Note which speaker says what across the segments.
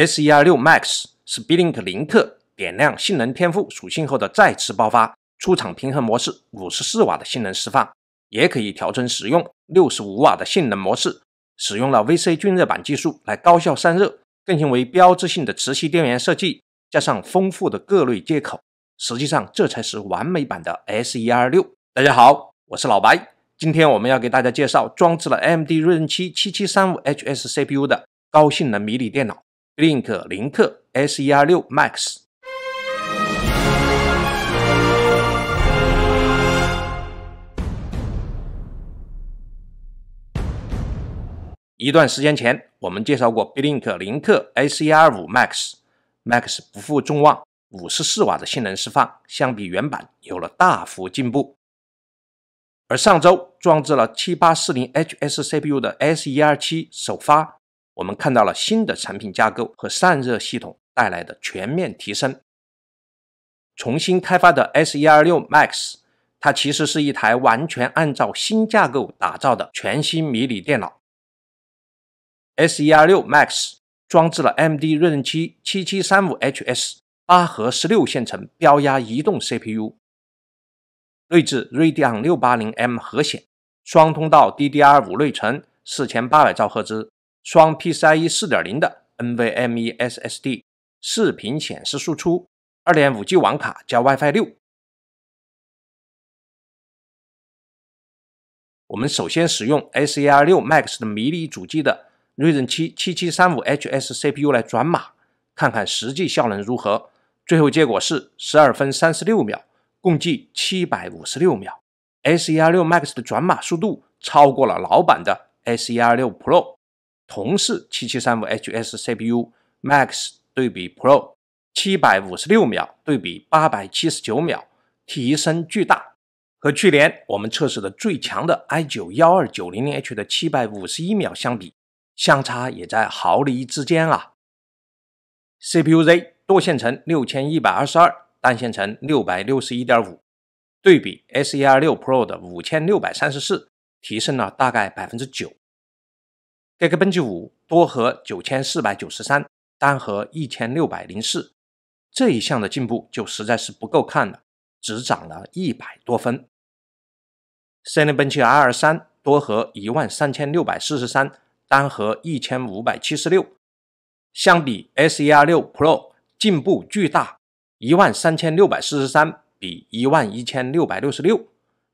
Speaker 1: S126 Max 是 Blink 零克点亮性能天赋属性后的再次爆发，出厂平衡模式五十四瓦的性能释放，也可以调成使用六十五瓦的性能模式。使用了 VC 均热板技术来高效散热，更因为标志性的磁吸电源设计，加上丰富的各类接口，实际上这才是完美版的 S126。大家好，我是老白，今天我们要给大家介绍装置了 AMD 锐 n 七七七三五 HS CPU 的高性能迷你电脑。Link 林克 s E r 六 Max，一段时间前我们介绍过 b Link 林克 S1R 五 Max，Max 不负众望，五十四瓦的性能释放相比原版有了大幅进步。而上周，装置了七八四零 HS CPU 的 S1R 七首发。我们看到了新的产品架构和散热系统带来的全面提升。重新开发的 s 1二6 Max，它其实是一台完全按照新架构打造的全新迷你电脑。s 1二6 Max 装置了 m d 锐龙7 7735HS 八核十六线程标压移动 CPU，内置锐迪安 680M 核显，双通道 DDR5 内存四千八百兆赫兹。双 PCIe 四点零的 NVMe SSD，视频显示输出，二点五 G 网卡加 WiFi 六。我们首先使用 s 1 r 6 Max 的迷你主机的 r y z e n 七七七三五 HS CPU 来转码，看看实际效能如何。最后结果是十二分三十六秒，共计七百五十六秒。s 1 r 6 Max 的转码速度超过了老版的 s 1 r 6 Pro。同是七七三五 HS CPU Max 对比 Pro，七百五十六秒对比八百七十九秒，提升巨大。和去年我们测试的最强的 i 九幺二九零零 H 的七百五十一秒相比，相差也在毫厘之间啊。CPU Z 多线程六千一百二十二，单线程六百六十一点五，对比 S e 二六 Pro 的五千六百三十四，提升了大概百分之九。g e e k 五多核九千四百九十三，单核一千六百零四，这一项的进步就实在是不够看了，只涨了一百多分。c i n e b e R 三多核一万三千六百四十三，单核一千五百七十六，相比 SE R 六 Pro 进步巨大，一万三千六百四十三比一万一千六百六十六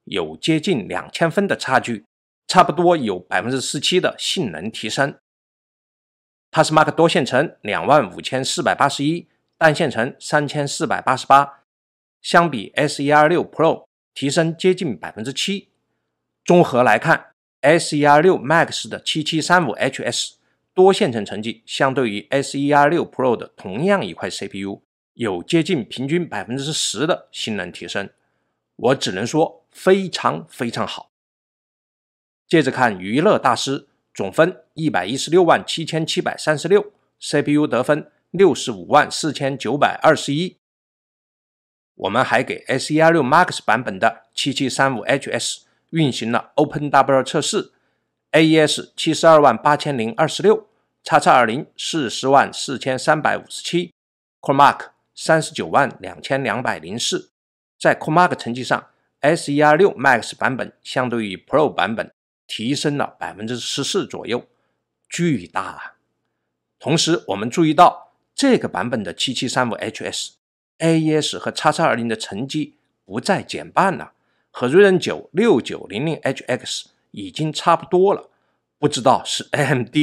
Speaker 1: 有接近两千分的差距。差不多有百分之十七的性能提升。p a s m a r k 多线程两万五千四百八十一，单线程三千四百八十八，相比 S E 二六 Pro 提升接近百分之七。综合来看，S E 二六 Max 的七七三五 HS 多线程成绩，相对于 S E 二六 Pro 的同样一块 CPU，有接近平均百分之十的性能提升。我只能说非常非常好。接着看娱乐大师总分一百一十六万七千七百三十六，CPU 得分六十五万四千九百二十一。我们还给 s E 1六 Max 版本的七七三五 HS 运行了 OpenW 测试，AES 七十二万八千零二十六，叉叉二零四十万四千三百五十七，CoreMark 三十九万两千两百零四。在 CoreMark 成绩上 s E 1六 Max 版本相对于 Pro 版本。提升了百分之十四左右，巨大啊！同时，我们注意到这个版本的七七三五 HS、AES 和叉叉二零的成绩不再减半了，和瑞 n 九六九零零 HX 已经差不多了。不知道是 AMD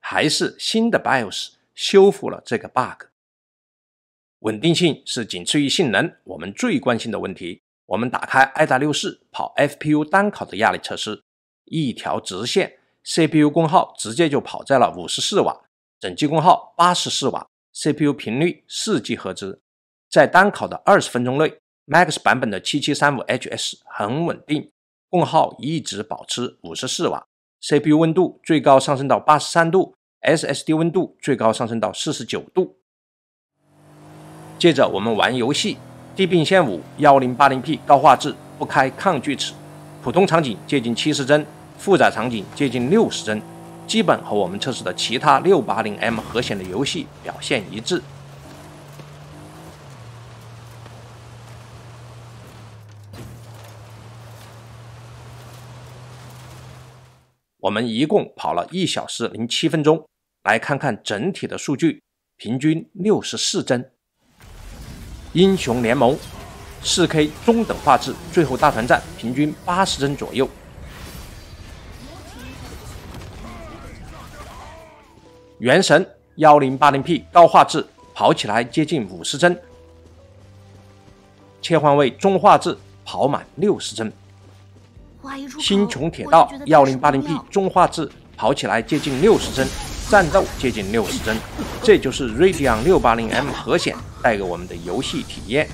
Speaker 1: 还是新的 BIOS 修复了这个 bug。稳定性是仅次于性能我们最关心的问题。我们打开 i 达六四跑 FPU 单考的压力测试。一条直线，CPU 功耗直接就跑在了五十四瓦，整机功耗八十四瓦，CPU 频率四 G 赫兹，在单考的二十分钟内，Max 版本的七七三五 HS 很稳定，功耗一直保持五十四瓦，CPU 温度最高上升到八十三度，SSD 温度最高上升到四十九度。接着我们玩游戏，地平线五幺零八零 P 高画质，不开抗锯齿，普通场景接近七十帧。负载场景接近六十帧，基本和我们测试的其他六八零 M 核显的游戏表现一致。我们一共跑了一小时零七分钟，来看看整体的数据，平均六十四帧。英雄联盟，四 K 中等画质，最后大团战平均八十帧左右。原神幺零八零 P 高画质跑起来接近五十帧，切换为中画质跑满六十帧。星穹铁道幺零八零 P 中画质跑起来接近六十帧，战斗接近六十帧。这就是 Radeon 六八零 M 核显带给我们的游戏体验。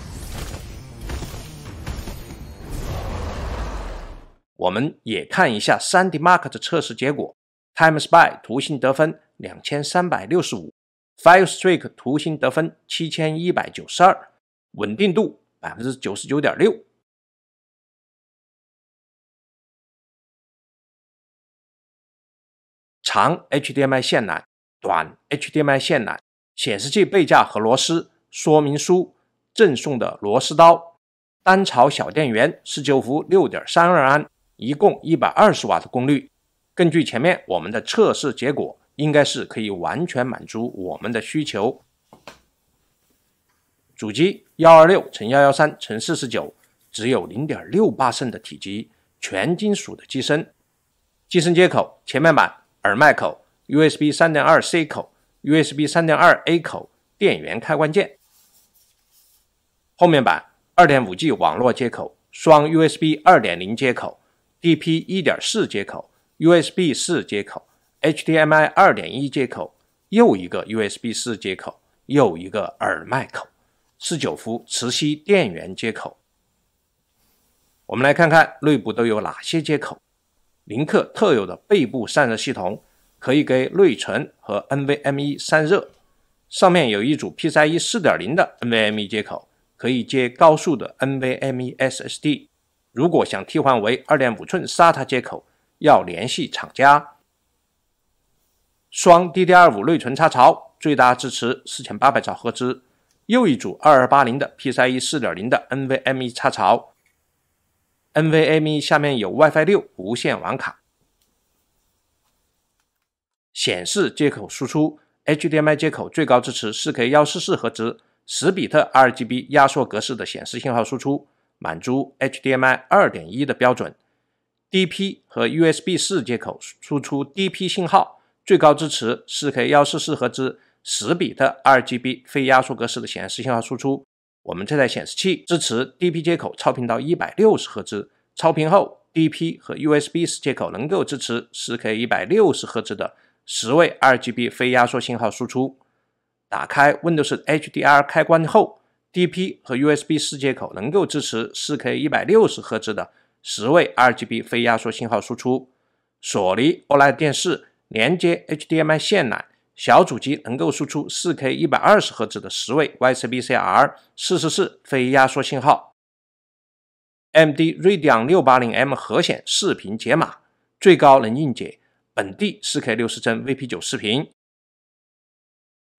Speaker 1: 我们也看一下三 D Mark 的测试结果，Time Spy 图形得分。两千三百六十五，Five s t r i k 图形得分七千一百九十二，稳定度百分之九十九点六，长 HDMI 线缆，短 HDMI 线缆，显示器背架和螺丝说明书，赠送的螺丝刀，单槽小电源十九伏六点三二安，一共一百二十瓦的功率。根据前面我们的测试结果。应该是可以完全满足我们的需求。主机幺二六乘幺幺三乘四十九，只有零点六八升的体积，全金属的机身。机身接口：前面板耳麦口、USB 三点二 C 口、USB 三点二 A 口、电源开关键。后面板二点五 G 网络接口、双 USB 二点零接口、DP 一点四接口、USB 四接口。HDMI 2.1接口，又一个 USB 4接口，又一个耳麦口，四九伏磁吸电源接口。我们来看看内部都有哪些接口。林克特有的背部散热系统可以给内存和 NVMe 散热。上面有一组 PCIe 4.0的 NVMe 接口，可以接高速的 NVMe SSD。如果想替换为2.5五寸 SATA 接口，要联系厂家。双 DDR 五内存插槽，最大支持四千八百兆赫兹；又一组二二八零的 PCIe 四点零的 NVMe 插槽。NVMe 下面有 WiFi 六无线网卡。显示接口输出 HDMI 接口最高支持四 K 幺四四赫兹十比特 RGB 压缩格式的显示信号输出，满足 HDMI 二点一的标准。DP 和 USB 四接口输出 DP 信号。最高支持四 K 幺四四赫兹十比的 RGB 非压缩格式的显示信号输出。我们这台显示器支持 DP 接口超频到一百六十赫兹，超频后 DP 和 USB 四接口能够支持四 K 一百六十赫兹的十位 RGB 非压缩信号输出。打开 Windows HDR 开关后，DP 和 USB 四接口能够支持四 K 一百六十赫兹的十位 RGB 非压缩信号输出。索尼 OLED 电视。连接 HDMI 线缆，小主机能够输出 4K 120赫兹的十位 YCbCr 444非压缩信号。MD Radeon 680M 核显视频解码，最高能硬解本地 4K 60帧 VP9 视频。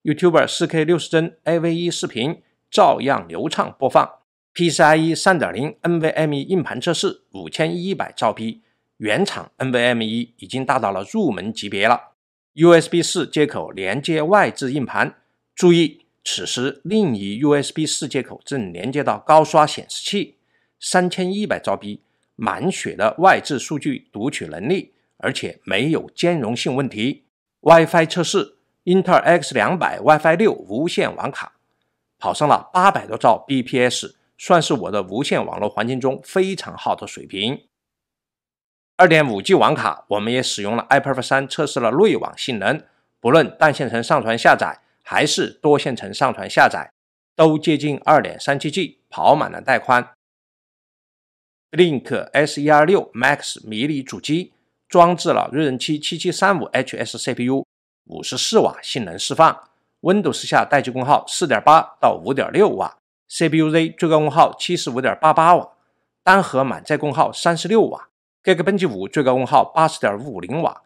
Speaker 1: YouTube 4K 60帧 AV1 视频照样流畅播放。PCIe 3.0 NVMe 硬盘测试，五千一百兆 P。原厂 NVMe 已经达到了入门级别了。USB 四接口连接外置硬盘，注意此时另一 USB 四接口正连接到高刷显示器，三千一百兆 B 满血的外置数据读取能力，而且没有兼容性问题。WiFi 测试，英特尔 X 两百 WiFi 六无线网卡，跑上了八百多兆 bps，算是我的无线网络环境中非常好的水平。2.5G 网卡，我们也使用了 iPerf 三测试了内网性能。不论单线程上传下载，还是多线程上传下载，都接近 2.37G，跑满了带宽。Link S126 Max 迷你主机，装置了锐龙 77735HS CPU，54 瓦性能释放，w i n d o w s 下待机功耗4.8到5.6瓦，CPU-Z 最高功耗75.88瓦，单核满载功耗36瓦。Geekbench 五最高功耗八十点五零瓦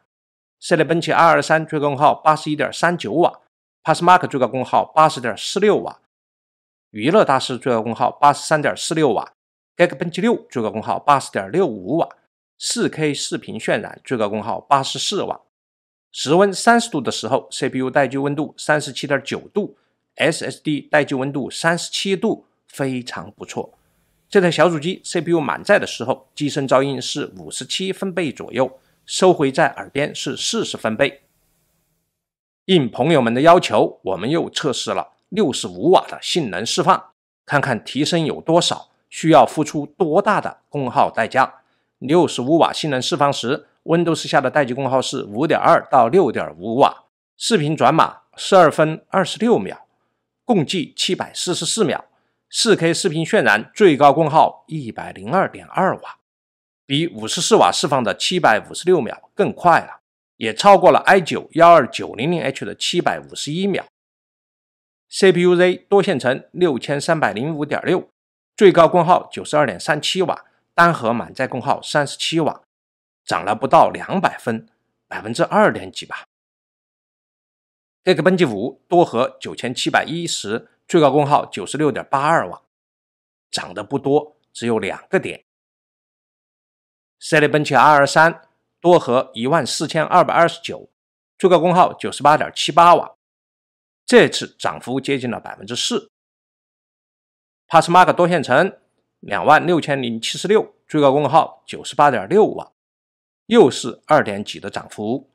Speaker 1: c 类奔驰 R 二三最高功耗八十一点三九瓦，PassMark 最高功耗八十点四六瓦，娱乐大师最高功耗八十三点四六瓦，Geekbench 六最高功耗八十点六五瓦，四 K 视频渲染最高功耗八十四瓦，室温三十度的时候，CPU 待机温度三十七点九度，SSD 待机温度三十七度，非常不错。这台小主机 CPU 满载的时候，机身噪音是五十七分贝左右，收回在耳边是四十分贝。应朋友们的要求，我们又测试了六十五瓦的性能释放，看看提升有多少，需要付出多大的功耗代价。六十五瓦性能释放时，w i n d o w s 下的待机功耗是五点二到六点五瓦。视频转码十二分二十六秒，共计七百四十四秒。4K 视频渲染最高功耗一百零二点二瓦，比五十四瓦释放的七百五十六秒更快了，也超过了 i 九幺二九零零 H 的七百五十一秒。CPU Z 多线程六千三百零五点六，最高功耗九十二点三七瓦，单核满载功耗三十七瓦，涨了不到两百分，百分之二点几吧。Geekbench 五多核九千七百一十。最高功耗九十六点八二瓦，涨得不多，只有两个点。赛力奔奇 R 三多核一万四千二百二十九，最高功耗九十八点七八瓦，这次涨幅接近了百分之四。p a s s m a r 多线程两万六千零七十六，最高功耗九十八点六瓦，又是二点几的涨幅。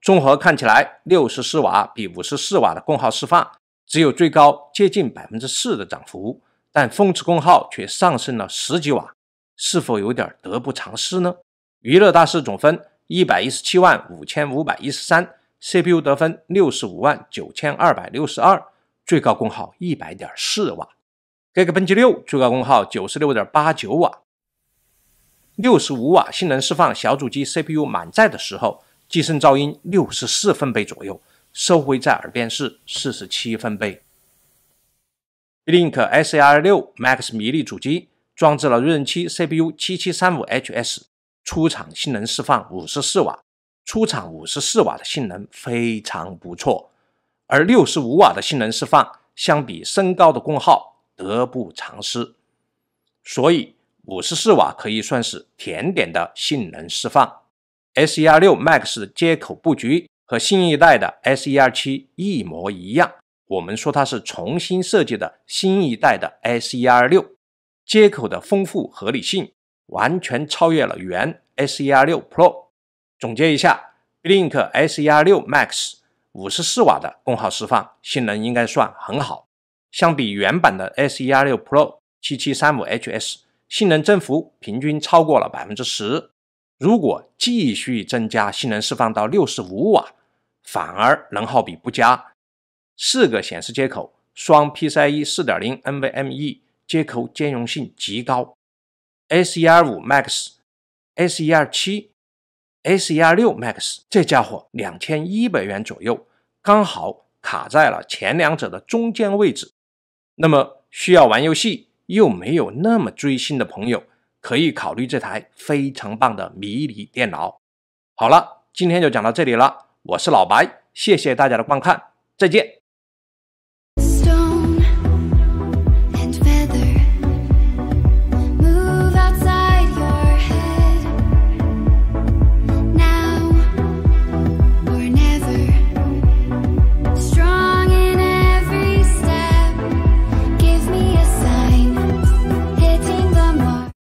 Speaker 1: 综合看起来，六十四瓦比五十四瓦的功耗释放。只有最高接近百分之四的涨幅，但峰值功耗却上升了十几瓦，是否有点得不偿失呢？娱乐大师总分一百一十七万五千五百一十三，CPU 得分六十五万九千二百六十二，最高功耗一百点四瓦，Geekbench 六最高功耗九十六点八九瓦，六十五瓦性能释放小主机 CPU 满载的时候，机身噪音六十四分贝左右。收回在耳边是四十七分贝。Link s r 6 Max 迷离主机，装置了锐龙七 CPU 7735HS，出厂性能释放五十四瓦，出厂五十四瓦的性能非常不错，而六十五瓦的性能释放相比升高的功耗得不偿失，所以五十四瓦可以算是甜点的性能释放。s r 6 Max 的接口布局。和新一代的 S127 一模一样，我们说它是重新设计的新一代的 S126，接口的丰富合理性完全超越了原 S126 Pro。总结一下，Link b S126 Max 54瓦的功耗释放性能应该算很好，相比原版的 S126 Pro 7735 HS，性能增幅平均超过了百分之十。如果继续增加性能释放到六十五瓦，反而能耗比不佳。四个显示接口，双 PCIe 四点零 NVMe 接口兼容性极高。S 一二五 Max、S 一二七、S 一二六 Max，这家伙两千一百元左右，刚好卡在了前两者的中间位置。那么需要玩游戏又没有那么追星的朋友。可以考虑这台非常棒的迷你电脑。好了，今天就讲到这里了。我是老白，谢谢大家的观看，再见。